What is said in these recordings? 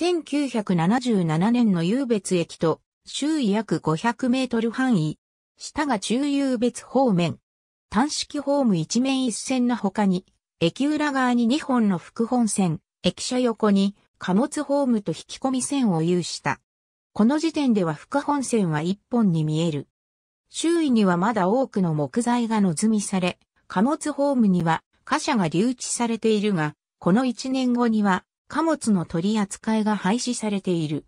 1977年の優別駅と周囲約500メートル範囲、下が中優別方面。単式ホーム一面一線の他に、駅裏側に2本の副本線、駅舎横に貨物ホームと引き込み線を有した。この時点では副本線は1本に見える。周囲にはまだ多くの木材がの積みされ、貨物ホームには貨車が留置されているが、この1年後には貨物の取り扱いが廃止されている。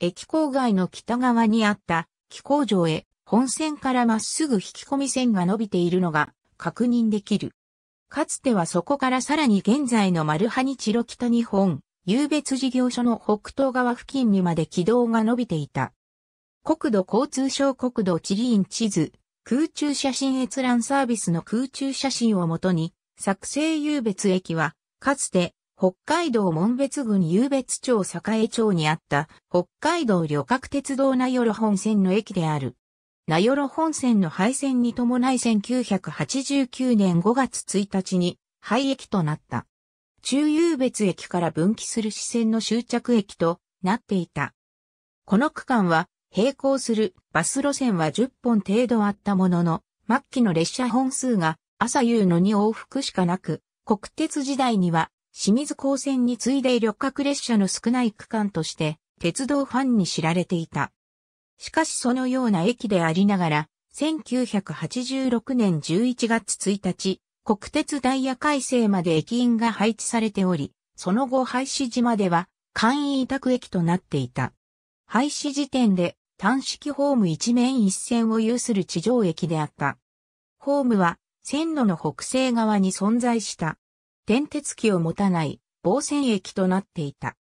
駅郊外の北側にあった気候場へ本線からまっすぐ引き込み線が伸びているのが確認できる。かつてはそこからさらに現在のマルハニチロ北日本、有別事業所の北東側付近にまで軌道が伸びていた。国土交通省国土地理院地図、空中写真閲覧サービスの空中写真をもとに、作成有別駅は、かつて北海道門別郡湧別町栄町にあった北海道旅客鉄道名寄本線の駅である。名寄本線の廃線に伴い1989年5月1日に廃駅となった。中湧別駅から分岐する支線の終着駅となっていた。この区間は並行するバス路線は10本程度あったものの、末期の列車本数が朝夕の2往復しかなく、国鉄時代には清水高専に次いで旅客列車の少ない区間として、鉄道ファンに知られていた。しかしそのような駅でありながら、1986年11月1日、国鉄ダイヤ改正まで駅員が配置されており、その後廃止時までは簡易委託駅となっていた。廃止時点で単式ホーム一面一線を有する地上駅であった。ホームは線路の北西側に存在した転鉄機を持たない防線駅となっていた。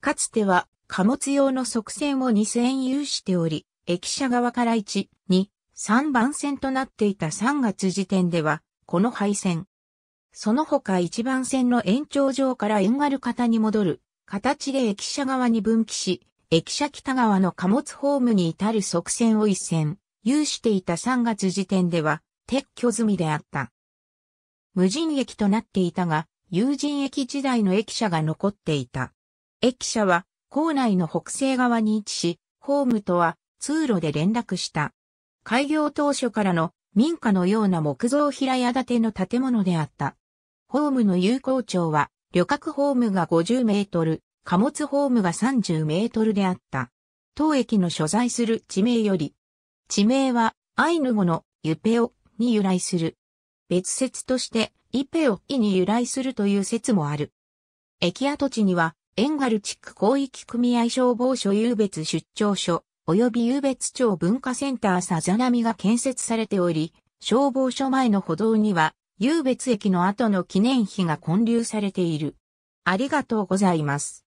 かつては貨物用の側線を2 0 0 0有しており、駅舎側から1、2、3番線となっていた3月時点では、この配線。その他1番線の延長上からある型に戻る、形で駅舎側に分岐し、駅舎北側の貨物ホームに至る側線を1線、有していた3月時点では、撤去済みであった。無人駅となっていたが、有人駅時代の駅舎が残っていた。駅舎は校内の北西側に位置し、ホームとは通路で連絡した。開業当初からの民家のような木造平屋建ての建物であった。ホームの有効長は、旅客ホームが50メートル、貨物ホームが30メートルであった。当駅の所在する地名より、地名はアイヌ語のユペオに由来する。別説としてイペオイに由来するという説もある。駅跡地にはエンガル地区広域組合消防署優別出張所及び優別町文化センターさざ波が建設されており、消防署前の歩道には優別駅の後の記念碑が建立されている。ありがとうございます。